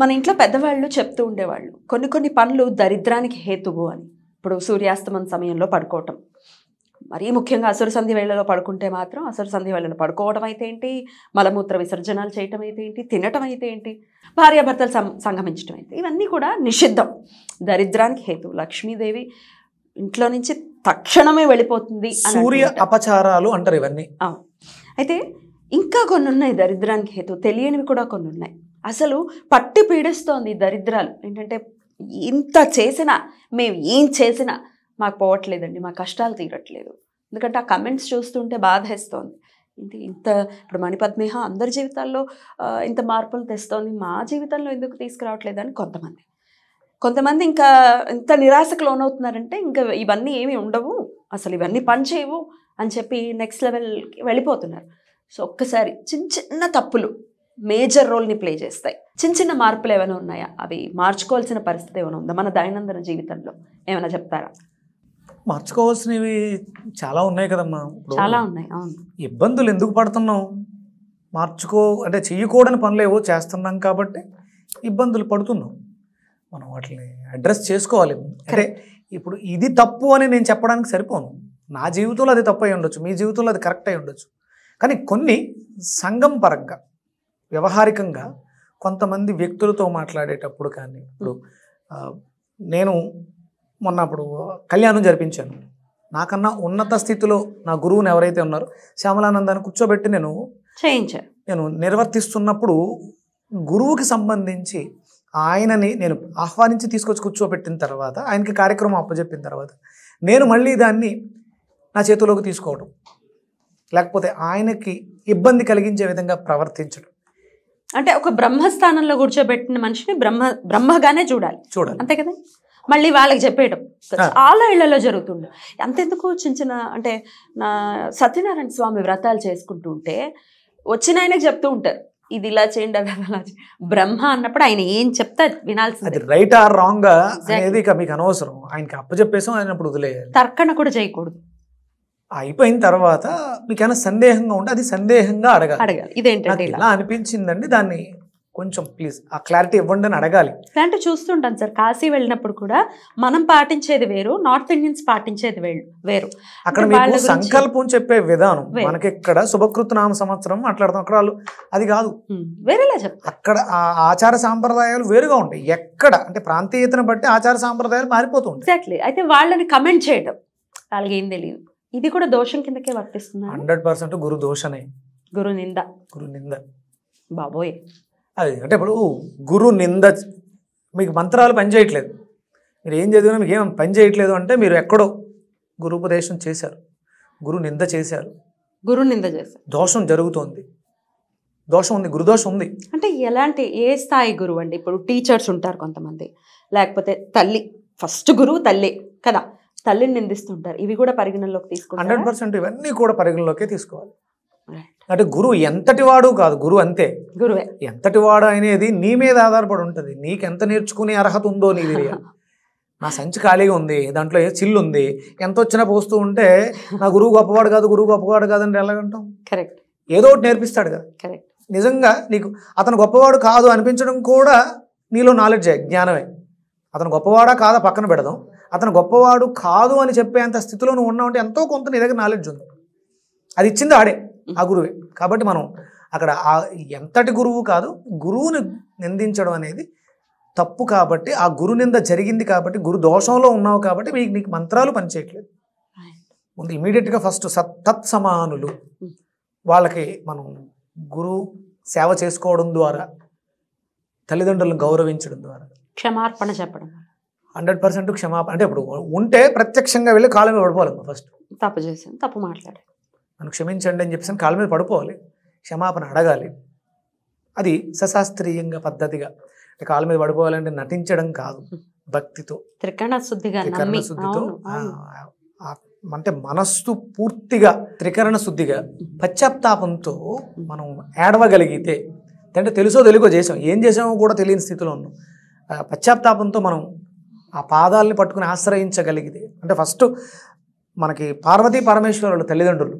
మన ఇంట్లో పెద్దవాళ్ళు చెప్తూ ఉండేవాళ్ళు కొన్ని కొన్ని పనులు దరిద్రానికి హేతువు అని ఇప్పుడు సూర్యాస్తమం సమయంలో పడుకోవటం మరీ ముఖ్యంగా అసుర సంధి వేళలో పడుకుంటే మాత్రం అసుర సంధి వేళలో పడుకోవడం అయితే ఏంటి మలమూత్ర విసర్జనాలు చేయటం అయితే ఏంటి తినటం అయితే ఏంటి భార్యాభర్తలు సం సంగమించడం అయితే ఇవన్నీ కూడా నిషిద్ధం దరిద్రానికి హేతు లక్ష్మీదేవి ఇంట్లో నుంచి తక్షణమే వెళ్ళిపోతుంది సూర్య అపచారాలు అంటారు ఇవన్నీ అయితే ఇంకా కొన్ని ఉన్నాయి దరిద్రానికి హేతు తెలియనివి కూడా కొన్ని ఉన్నాయి అసలు పట్టి పీడిస్తోంది దరిద్రాలు ఏంటంటే ఇంత చేసినా మేము ఏం చేసినా మాకు పోవట్లేదండి మా కష్టాలు తీరట్లేదు ఎందుకంటే ఆ కమెంట్స్ చూస్తుంటే బాధ వేస్తోంది ఇంత ఇప్పుడు మణిపద్మేహ అందరి జీవితాల్లో ఇంత మార్పులు తెస్తోంది మా జీవితంలో ఎందుకు తీసుకురావట్లేదని కొంతమంది కొంతమంది ఇంకా ఇంత నిరాశకు లోనవుతున్నారంటే ఇంకా ఇవన్నీ ఏమి ఉండవు అసలు ఇవన్నీ పనిచేయవు అని చెప్పి నెక్స్ట్ లెవెల్కి వెళ్ళిపోతున్నారు సో ఒక్కసారి చిన్న చిన్న తప్పులు మేజర్ రోల్ని ప్లే చేస్తాయి చిన్న చిన్న మార్పులు ఏమైనా ఉన్నాయా అవి మార్చుకోవాల్సిన పరిస్థితి ఏమైనా ఉందా మన దైనందిన జీవితంలో ఏమైనా చెప్తారా మార్చుకోవాల్సినవి చాలా ఉన్నాయి కదమ్మా చాలా ఉన్నాయి అవును ఇబ్బందులు ఎందుకు పడుతున్నాం మార్చుకో అంటే చేయకూడని పనులేవో చేస్తున్నాం కాబట్టి ఇబ్బందులు పడుతున్నాం మనం వాటిని అడ్రస్ చేసుకోవాలి అంటే ఇప్పుడు ఇది తప్పు అని నేను చెప్పడానికి సరిపోను నా జీవితంలో అది తప్పు అయి ఉండొచ్చు మీ జీవితంలో అది కరెక్ట్ అయి ఉండొచ్చు కానీ కొన్ని సంఘం పరంగా వ్యవహారికంగా కొంతమంది వ్యక్తులతో మాట్లాడేటప్పుడు కానీ ఇప్పుడు నేను మొన్న అప్పుడు కళ్యాణం జరిపించాను నాకన్నా ఉన్నత స్థితిలో నా గురువుని ఎవరైతే ఉన్నారో శ్యామలానందాన్ని కూర్చోబెట్టి నేను నేను నిర్వర్తిస్తున్నప్పుడు గురువుకి సంబంధించి ఆయనని నేను ఆహ్వానించి తీసుకొచ్చి కూర్చోబెట్టిన తర్వాత ఆయనకి కార్యక్రమం అప్పచెప్పిన తర్వాత నేను మళ్ళీ దాన్ని నా చేతిలోకి తీసుకోవడం లేకపోతే ఆయనకి ఇబ్బంది కలిగించే విధంగా ప్రవర్తించడం అంటే ఒక బ్రహ్మస్థానంలో కూర్చోబెట్టిన మనిషిని బ్రహ్మ బ్రహ్మగానే చూడాలి చూడాలి అంతే కదా మళ్ళీ వాళ్ళకి చెప్పేయడం చాలా ఇళ్లలో జరుగుతుండే అంతెందుకు చిన్న చిన్న అంటే నా సత్యనారాయణ స్వామి వ్రతాలు చేసుకుంటూ ఉంటే వచ్చిన ఆయనకి చెప్తూ ఉంటారు ఇది ఇలా చేయండి అది అలా బ్రహ్మ అన్నప్పుడు ఆయన ఏం చెప్తా వినాల్సింది రైట్ ఆర్ రాంగ్ అనేది మీకు అనవసరం ఆయనకి అప్పచెప్పేసాం ఆయన వదిలేయాలి తర్కణ కూడా చేయకూడదు అయిపోయిన తర్వాత మీకైనా సందేహంగా ఉంటే అది సందేహంగా అడగాలి అడగాలి ఇదేంటంటే ఇలా అనిపించిందండి దాన్ని కొంచెం ప్లీజ్ ఆ క్లారిటీ ఇవ్వండి అని అడగాలి అంటే చూస్తుంటాను సార్ కాశీ వెళ్ళినప్పుడు కూడా మనం పాటించేది వేరు నార్త్ ఇండియన్స్ పాటించేది వేరు అక్కడ మీకు సంకల్పం చెప్పే విధానం మనకి ఇక్కడ శుభకృతనామ సంవత్సరం మాట్లాడతాం అక్కడ వాళ్ళు అది కాదు వేరేలా చెప్తారు అక్కడ ఆచార సాంప్రదాయాలు వేరుగా ఉంటాయి ఎక్కడ అంటే ప్రాంతీయతను బట్టి ఆచార సాంప్రదాయాలు మారిపోతూ ఉంటాయి ఎగ్జాక్ట్లీ అయితే వాళ్ళని కమెంట్ చేయడం వాళ్ళకి ఏం తెలియదు ఇది కూడా దోషం కిందకే వర్తిస్తుంది హండ్రెడ్ పర్సెంట్ గురు దోషనే గురు నింద గురు నింద బాబోయ్ అది అంటే ఇప్పుడు గురు నింద మీకు మంత్రాలు పనిచేయట్లేదు మీరు ఏం చదివినా మీకు ఏం పని చేయట్లేదు అంటే మీరు ఎక్కడో గురుపదేశం చేశారు గురు నింద చేశారు గురు నింద చేశారు దోషం జరుగుతోంది దోషం ఉంది గురుదోషం ఉంది అంటే ఎలాంటి ఏ స్థాయి గురువు అండి ఇప్పుడు టీచర్స్ ఉంటారు కొంతమంది లేకపోతే తల్లి ఫస్ట్ గురువు తల్లి కదా తల్లిని నిందిస్తుంటారు ఇవి కూడా పరిగణలోకి తీసుకుంటారు హండ్రెడ్ పర్సెంట్ ఇవన్నీ కూడా పరిగణలోకే తీసుకోవాలి అంటే గురువు ఎంతటి వాడు కాదు గురువు అంతే గురువే ఎంతటి వాడు అనేది నీ మీద ఆధారపడి ఉంటుంది నీకు ఎంత నేర్చుకునే అర్హత ఉందో నీ తెలియాలి నా సంచి ఖాళీగా ఉంది దాంట్లో ఏ చిల్లు ఉంది ఎంత వచ్చినా పోస్తూ ఉంటే నా గురువు గొప్పవాడు కాదు గురువు గొప్పవాడు కాదంటే ఎలాగంటాం కరెక్ట్ ఏదో ఒకటి నేర్పిస్తాడు కదా కరెక్ట్ నిజంగా నీకు అతను గొప్పవాడు కాదు అనిపించడం కూడా నీలో నాలెడ్జే జ్ఞానమే అతను గొప్పవాడా కాదా పక్కన పెడదాం అతను గొప్పవాడు కాదు అని చెప్పేంత స్థితిలో నువ్వు ఉన్నావు అంటే ఎంతో కొంత నీ దగ్గర నాలెడ్జ్ ఉంది అది ఇచ్చింది ఆడే ఆ గురువే కాబట్టి మనం అక్కడ ఆ ఎంతటి గురువు కాదు గురువుని నిందించడం అనేది తప్పు కాబట్టి ఆ గురు నింద జరిగింది కాబట్టి గురు దోషంలో ఉన్నావు కాబట్టి మీకు నీకు మంత్రాలు పనిచేయట్లేదు ముందు ఇమీడియట్గా ఫస్ట్ సత్ తత్సమానులు వాళ్ళకి మనం గురువు సేవ చేసుకోవడం ద్వారా తల్లిదండ్రులను గౌరవించడం ద్వారా క్షమార్పణ చెప్పడం హండ్రెడ్ పర్సెంట్ క్షమాపణ అంటే ఇప్పుడు ఉంటే ప్రత్యక్షంగా వెళ్ళి కాళ్ళ మీద పడిపోవాలి ఫస్ట్ తప్పు చేశాను తప్పు మాట్లాడాను నన్ను క్షమించండి అని చెప్పేసి కాళ్ళ మీద పడిపోవాలి క్షమాపణ అడగాలి అది సశాస్త్రీయంగా పద్ధతిగా కాళ్ళ మీద పడిపోవాలంటే నటించడం కాదు భక్తితో త్రికరణ శుద్ధిగా త్రికరణ శుద్ధితో అంటే మనస్సు పూర్తిగా త్రికరణ శుద్ధిగా పశ్చాత్తాపంతో మనం ఏడవగలిగితే అంటే తెలుసో తెలుగో చేసాం ఏం చేసామో కూడా తెలియని స్థితిలో ఉన్నాం పశ్చాత్తాపంతో మనం ఆ పాదాలని పట్టుకుని ఆశ్రయించగలిగింది అంటే ఫస్ట్ మనకి పార్వతీ పరమేశ్వరులు తల్లిదండ్రులు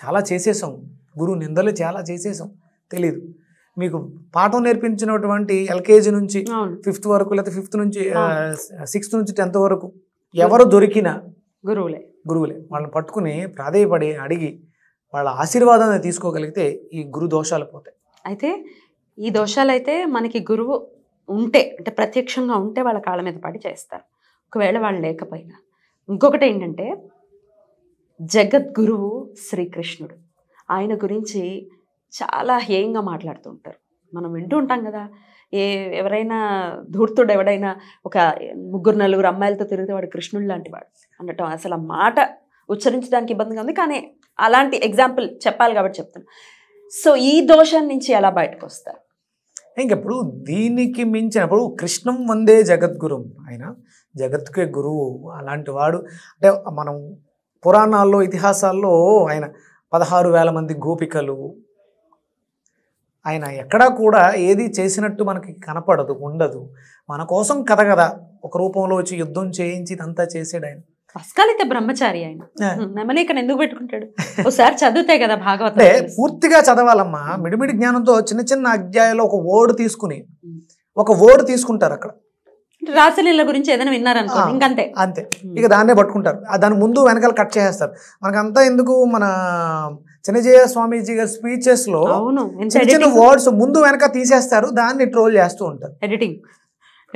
చాలా చేసేసాం గురువు నిందలు చాలా చేసేసాం తెలీదు మీకు పాఠం నేర్పించినటువంటి ఎల్కేజీ నుంచి ఫిఫ్త్ వరకు లేకపోతే ఫిఫ్త్ నుంచి సిక్స్త్ నుంచి టెన్త్ వరకు ఎవరు దొరికినా గురువులే గురువులే వాళ్ళని పట్టుకుని ప్రాధేయపడి అడిగి వాళ్ళ ఆశీర్వాదాన్ని తీసుకోగలిగితే ఈ గురు దోషాలు పోతాయి అయితే ఈ దోషాలు అయితే మనకి గురువు ఉంటే అంటే ప్రత్యక్షంగా ఉంటే వాళ్ళ కాళ్ళ మీద పడి చేస్తారు ఒకవేళ వాళ్ళు లేకపోయినా ఇంకొకటి ఏంటంటే జగద్గురువు శ్రీకృష్ణుడు ఆయన గురించి చాలా హేయంగా మాట్లాడుతుంటారు మనం వింటూ ఉంటాం కదా ఏ ఎవరైనా ధూర్తుడు ఎవడైనా ఒక ముగ్గురు నలుగురు అమ్మాయిలతో తిరిగితే వాడు కృష్ణుడు లాంటి వాడు అనటం అసలు ఆ మాట ఉచ్చరించడానికి ఇబ్బందిగా ఉంది కానీ అలాంటి ఎగ్జాంపుల్ చెప్పాలి కాబట్టి చెప్తాను సో ఈ దోషం నుంచి ఎలా బయటకు వస్తారు ఇంకెప్పుడు దీనికి మించినప్పుడు కృష్ణం వందే జగద్గురు ఆయన జగత్కే గురువు అలాంటి వాడు అంటే మనం పురాణాల్లో ఇతిహాసాల్లో ఆయన పదహారు వేల మంది గోపికలు ఆయన ఎక్కడా కూడా ఏది చేసినట్టు మనకి కనపడదు ఉండదు మన కోసం కథ కదా ఒక రూపంలో వచ్చి యుద్ధం చేయించి ఇదంతా చేసాడు ఆయన పస్కాలితే బ్రహ్మచారి ఆయన నెమలేకను ఎందుకు పెట్టుకుంటాడు ఒకసారి చదివితే కదా భాగవతం పూర్తిగా చదవాలమ్మా మిడిమిడి జ్ఞానంతో చిన్న చిన్న అధ్యాయంలో ఒక ఓడు తీసుకుని ఒక ఓడు తీసుకుంటారు అక్కడ రాసలీల గురించి ఏదైనా విన్నారనుకో ఇంకంతే అంతే ఇక దాన్నే పట్టుకుంటారు దాని ముందు వెనకాల కట్ చేసేస్తారు మనకంతా ఎందుకు మన చిన్నజయ స్వామీజీ గారి స్పీచెస్ లో చిన్న వర్డ్స్ ముందు వెనక తీసేస్తారు దాన్ని ట్రోల్ చేస్తూ ఉంటారు ఎడిటింగ్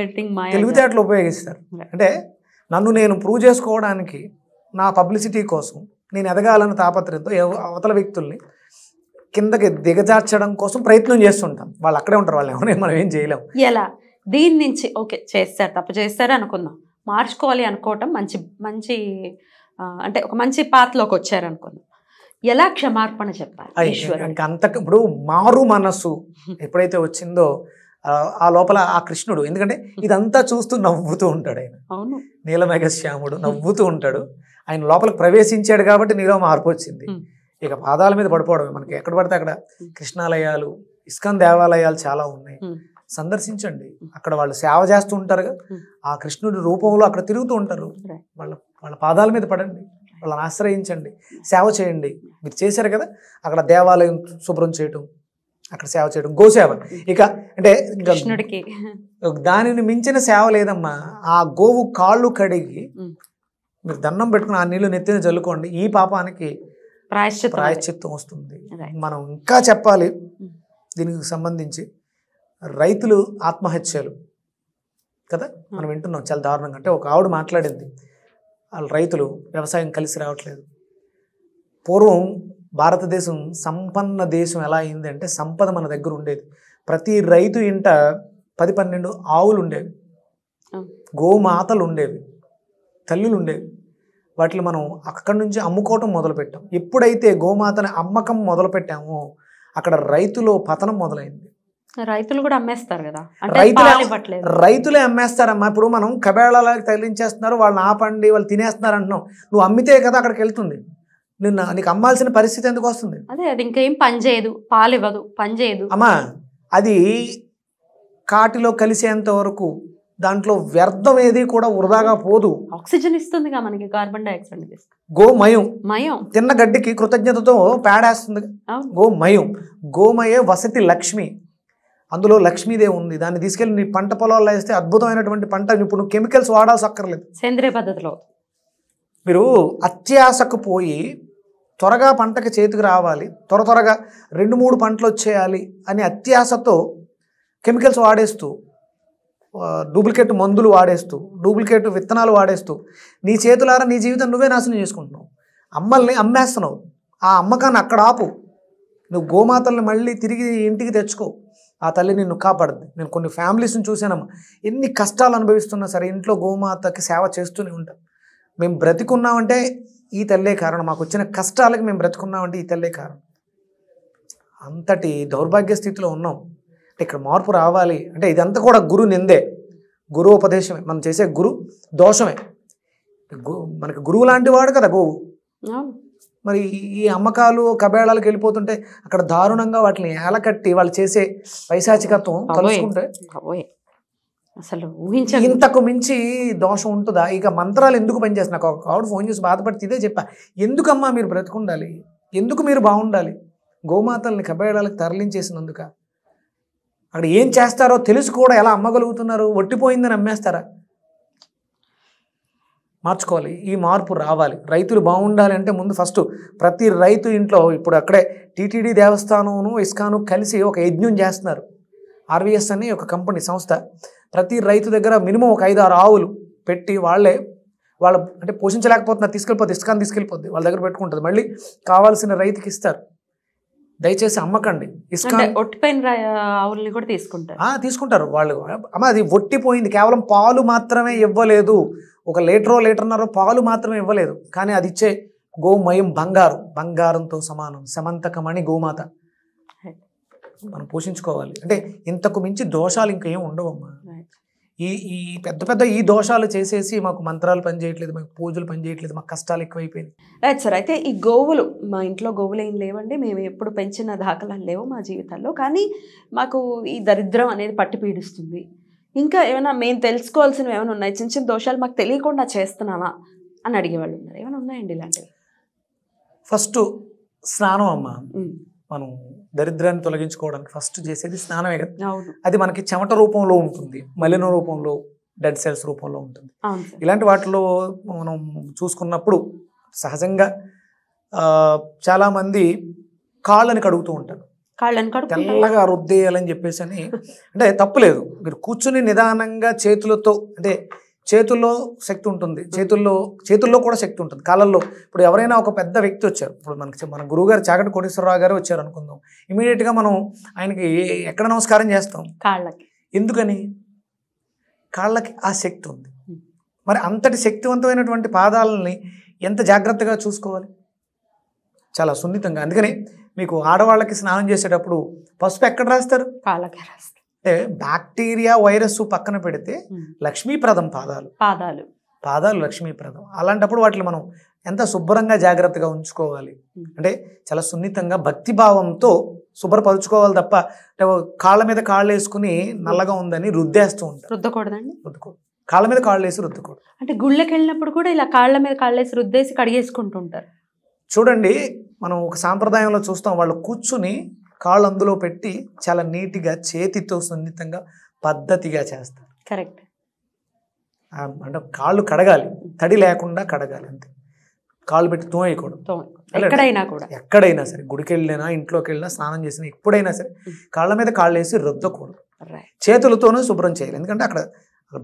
ఎడిటింగ్ తెలివితేటలు ఉపయోగిస్తారు అంటే నన్ను నేను ప్రూవ్ చేసుకోవడానికి నా పబ్లిసిటీ కోసం నేను ఎదగాలని తాపత్రయంతో అవతల వ్యక్తుల్ని కిందకి దిగజార్చడం కోసం ప్రయత్నం చేస్తుంటాం వాళ్ళు అక్కడే ఉంటారు వాళ్ళు ఎవరైనా మనం ఏం చేయలేం ఎలా దీని నుంచి ఓకే చేస్తారు తప్పు చేస్తారు అనుకుందాం మార్చుకోవాలి అనుకోవటం మంచి మంచి అంటే ఒక మంచి పాత్రలోకి వచ్చారు అనుకుందాం ఎలా క్షమార్పణ చెప్పాలి అంతకు ఇప్పుడు మారు మనసు ఎప్పుడైతే వచ్చిందో ఆ లోపల ఆ కృష్ణుడు ఎందుకంటే ఇదంతా చూస్తూ నవ్వుతూ ఉంటాడు ఆయన నీలమేఘ శ్యాముడు నవ్వుతూ ఉంటాడు ఆయన లోపలికి ప్రవేశించాడు కాబట్టి నీలో మార్పు వచ్చింది ఇక పాదాల మీద పడిపోవడం మనకి ఎక్కడ పడితే అక్కడ కృష్ణాలయాలు ఇస్కాన్ దేవాలయాలు చాలా ఉన్నాయి సందర్శించండి అక్కడ వాళ్ళు సేవ చేస్తూ ఉంటారు ఆ కృష్ణుడి రూపంలో అక్కడ తిరుగుతూ ఉంటారు వాళ్ళ వాళ్ళ పాదాల మీద పడండి వాళ్ళని ఆశ్రయించండి సేవ చేయండి మీరు చేశారు కదా అక్కడ దేవాలయం శుభ్రం చేయటం అక్కడ సేవ చేయడం గోసేవ ఇక అంటే దానిని మించిన సేవ లేదమ్మా ఆ గోవు కాళ్ళు కడిగి మీరు దండం పెట్టుకుని ఆ నీళ్లు నెత్తిన చల్లుకోండి ఈ పాపానికి ప్రాయశ్చిత్తం వస్తుంది మనం ఇంకా చెప్పాలి దీనికి సంబంధించి రైతులు ఆత్మహత్యలు కదా మనం వింటున్నాం చాలా దారుణంగా అంటే ఒక ఆవిడ మాట్లాడింది వాళ్ళు రైతులు వ్యవసాయం కలిసి రావట్లేదు పూర్వం భారతదేశం సంపన్న దేశం ఎలా అయిందంటే సంపద మన దగ్గర ఉండేది ప్రతి రైతు ఇంట పది పన్నెండు ఆవులు ఉండేవి గోమాతలు ఉండేవి తల్లులు ఉండేవి వాటిని మనం అక్కడి నుంచి అమ్ముకోవటం మొదలుపెట్టాం ఎప్పుడైతే గోమాతని అమ్మకం మొదలుపెట్టామో అక్కడ రైతులో పతనం మొదలైంది రైతులు కూడా అమ్మేస్తారు కదా రైతులే రైతులే అమ్మేస్తారమ్మా ఇప్పుడు మనం కబేళాలకు తగిలించేస్తున్నారు వాళ్ళని ఆపండి వాళ్ళు తినేస్తున్నారు అంటున్నాం నువ్వు అమ్మితే కదా అక్కడికి వెళ్తుంది నిన్న నీకు అమ్మాల్సిన పరిస్థితి ఎందుకు వస్తుంది అదే అది ఇంకేం పని చేయదు పాలు ఇవ్వదు పని చేయదు అమ్మా అది కాటిలో కలిసేంత వరకు దాంట్లో వ్యర్థం ఏది కూడా వృధాగా పోదు ఆక్సిజన్ ఇస్తుంది మనకి కార్బన్ డైఆక్సైడ్ గోమయం మయం తిన్న గడ్డికి కృతజ్ఞతతో పేడేస్తుంది గోమయం గోమయే వసతి లక్ష్మి అందులో లక్ష్మీదేవి ఉంది దాన్ని తీసుకెళ్లి నీ పంట పొలాల్లో వేస్తే అద్భుతమైనటువంటి పంట ఇప్పుడు కెమికల్స్ వాడాల్సి అక్కర్లేదు సేంద్రియ పద్ధతిలో మీరు అత్యాసకు పోయి త్వరగా పంటకి చేతికి రావాలి త్వర త్వరగా రెండు మూడు పంటలు వచ్చేయాలి అని అత్యాసతో కెమికల్స్ వాడేస్తూ డూప్లికేట్ మందులు వాడేస్తూ డూప్లికేట్ విత్తనాలు వాడేస్తూ నీ చేతులారా నీ జీవితం నువ్వే నాశనం చేసుకుంటున్నావు అమ్మల్ని అమ్మేస్తున్నావు ఆ అమ్మకాన్ని అక్కడ ఆపు నువ్వు గోమాతల్ని మళ్ళీ తిరిగి ఇంటికి తెచ్చుకో ఆ తల్లి నిన్ను కాపాడుద్ది నేను కొన్ని ఫ్యామిలీస్ని చూసానమ్మా ఎన్ని కష్టాలు అనుభవిస్తున్నా సరే ఇంట్లో గోమాతకి సేవ చేస్తూనే ఉంటాను మేము బ్రతుకున్నామంటే ఈ తల్లే కారణం మాకు వచ్చిన కష్టాలకు మేము బ్రతుకున్నామంటే ఈ తల్లే కారణం అంతటి దౌర్భాగ్య స్థితిలో ఉన్నాం అంటే ఇక్కడ మార్పు రావాలి అంటే ఇదంతా కూడా గురు నిందే గురు ఉపదేశమే మనం చేసే గురు దోషమే మనకి గురువు లాంటి వాడు కదా గోవు మరి ఈ అమ్మకాలు కబేళాలకు వెళ్ళిపోతుంటే అక్కడ దారుణంగా వాటిని ఏలకట్టి వాళ్ళు చేసే వైశాచికత్వం కలుసుకుంటే అసలు ఊహించాలి ఇంతకు మించి దోషం ఉంటుందా ఇక మంత్రాలు ఎందుకు పనిచేస్తున్నా ఒక ఆవిడ ఫోన్ చేసి బాధపడితే ఇదే చెప్పా ఎందుకమ్మా మీరు బ్రతికుండాలి ఎందుకు మీరు బాగుండాలి గోమాతల్ని కబేడాలకు తరలించేసినందుక అక్కడ ఏం చేస్తారో తెలుసు కూడా ఎలా అమ్మగలుగుతున్నారు ఒట్టిపోయిందని అమ్మేస్తారా మార్చుకోవాలి ఈ మార్పు రావాలి రైతులు బాగుండాలి అంటే ముందు ఫస్ట్ ప్రతి రైతు ఇంట్లో ఇప్పుడు అక్కడే టీటీడీ దేవస్థానమును ఇస్కాను కలిసి ఒక యజ్ఞం చేస్తున్నారు ఆర్వీఎస్ అనే ఒక కంపెనీ సంస్థ ప్రతి రైతు దగ్గర మినిమం ఒక ఐదు ఆరు ఆవులు పెట్టి వాళ్ళే వాళ్ళ అంటే పోషించలేకపోతున్నారు తీసుకెళ్ళిపోతే ఇసుకాన్ని తీసుకెళ్ళిపోద్ది వాళ్ళ దగ్గర పెట్టుకుంటుంది మళ్ళీ కావాల్సిన రైతుకి ఇస్తారు దయచేసి అమ్మకండి ఆవుల్ని తీసుకుంటారు తీసుకుంటారు వాళ్ళు అమ్మ అది ఒట్టిపోయింది కేవలం పాలు మాత్రమే ఇవ్వలేదు ఒక లీటరో లీటర్న్నరో పాలు మాత్రమే ఇవ్వలేదు కానీ అది ఇచ్చే గోమయం బంగారు బంగారంతో సమానం సమంతకమణి గోమాత మనం పోషించుకోవాలి అంటే ఇంతకు మించి దోషాలు ఇంకేం ఉండవమ్మా ఈ ఈ పెద్ద పెద్ద ఈ దోషాలు చేసేసి మాకు మంత్రాలు పనిచేయట్లేదు మాకు పూజలు పనిచేయట్లేదు మాకు కష్టాలు ఎక్కువైపోయింది రైట్ సార్ అయితే ఈ గోవులు మా ఇంట్లో గోవులు ఏం లేవండి మేము ఎప్పుడు పెంచిన దాఖలాలు లేవు మా జీవితాల్లో కానీ మాకు ఈ దరిద్రం అనేది పట్టి పీడిస్తుంది ఇంకా ఏమైనా మేము తెలుసుకోవాల్సినవి ఏమైనా ఉన్నాయి చిన్న చిన్న దోషాలు మాకు తెలియకుండా చేస్తున్నామా అని అడిగేవాళ్ళు ఉన్నారు ఏమైనా ఉన్నాయండి ఇలాంటివి ఫస్ట్ స్నానం అమ్మ మనం దరిద్రాన్ని తొలగించుకోవడానికి ఫస్ట్ చేసేది స్నానమే కదా అది మనకి చెమట రూపంలో ఉంటుంది మలిన రూపంలో డెడ్ సెల్స్ రూపంలో ఉంటుంది ఇలాంటి వాటిలో మనం చూసుకున్నప్పుడు సహజంగా చాలామంది కాళ్ళని కడుగుతూ ఉంటారు తెల్లగా రుద్దేయాలని చెప్పేసి అని అంటే తప్పులేదు మీరు కూర్చుని నిదానంగా చేతులతో అంటే చేతుల్లో శక్తి ఉంటుంది చేతుల్లో చేతుల్లో కూడా శక్తి ఉంటుంది కాలంలో ఇప్పుడు ఎవరైనా ఒక పెద్ద వ్యక్తి వచ్చారు ఇప్పుడు మనకి మన గురువు గారు చాకటి కోటేశ్వరరావు గారు వచ్చారు అనుకుందాం ఇమీడియట్గా మనం ఆయనకి ఎక్కడ నమస్కారం చేస్తాం కాళ్ళకి ఎందుకని కాళ్ళకి ఆ శక్తి ఉంది మరి అంతటి శక్తివంతమైనటువంటి పాదాలని ఎంత జాగ్రత్తగా చూసుకోవాలి చాలా సున్నితంగా అందుకని మీకు ఆడవాళ్ళకి స్నానం చేసేటప్పుడు పసుపు ఎక్కడ రాస్తారు కాళ్ళకి రాస్తారు అంటే బ్యాక్టీరియా వైరస్ పక్కన పెడితే లక్ష్మీప్రదం పాదాలు పాదాలు పాదాలు లక్ష్మీప్రదం అలాంటప్పుడు వాటిని మనం ఎంత శుభ్రంగా జాగ్రత్తగా ఉంచుకోవాలి అంటే చాలా సున్నితంగా భక్తిభావంతో శుభ్రపరుచుకోవాలి తప్ప అంటే కాళ్ళ మీద కాళ్ళు వేసుకుని నల్లగా ఉందని రుద్దేస్తూ ఉంటారు రుద్దకూడదండి రుద్దకూడదు కాళ్ళ మీద కాళ్ళు వేసి రుద్దుకోడు అంటే గుళ్ళకి వెళ్ళినప్పుడు కూడా ఇలా కాళ్ళ మీద కాళ్ళు వేసి రుద్దేసి కడిగేసుకుంటుంటారు చూడండి మనం ఒక సాంప్రదాయంలో చూస్తాం వాళ్ళు కూర్చుని కాళ్ళు అందులో పెట్టి చాలా నీట్గా చేతితో సున్నితంగా పద్ధతిగా చేస్తారు కరెక్ట్ అంటే కాళ్ళు కడగాలి తడి లేకుండా కడగాలి అంతే కాళ్ళు పెట్టి తోమేయకూడదు ఎక్కడైనా కూడా ఎక్కడైనా సరే గుడికి వెళ్ళినా ఇంట్లోకి వెళ్ళినా స్నానం చేసినా ఎప్పుడైనా సరే కాళ్ళ మీద కాళ్ళు వేసి రుద్దకూడదు చేతులతోనూ శుభ్రం చేయాలి ఎందుకంటే అక్కడ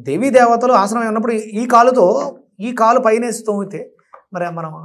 దేవీ దేవతలు ఆసనం ఉన్నప్పుడు ఈ కాలుతో ఈ కాలు పైన తోమితే మరి మనం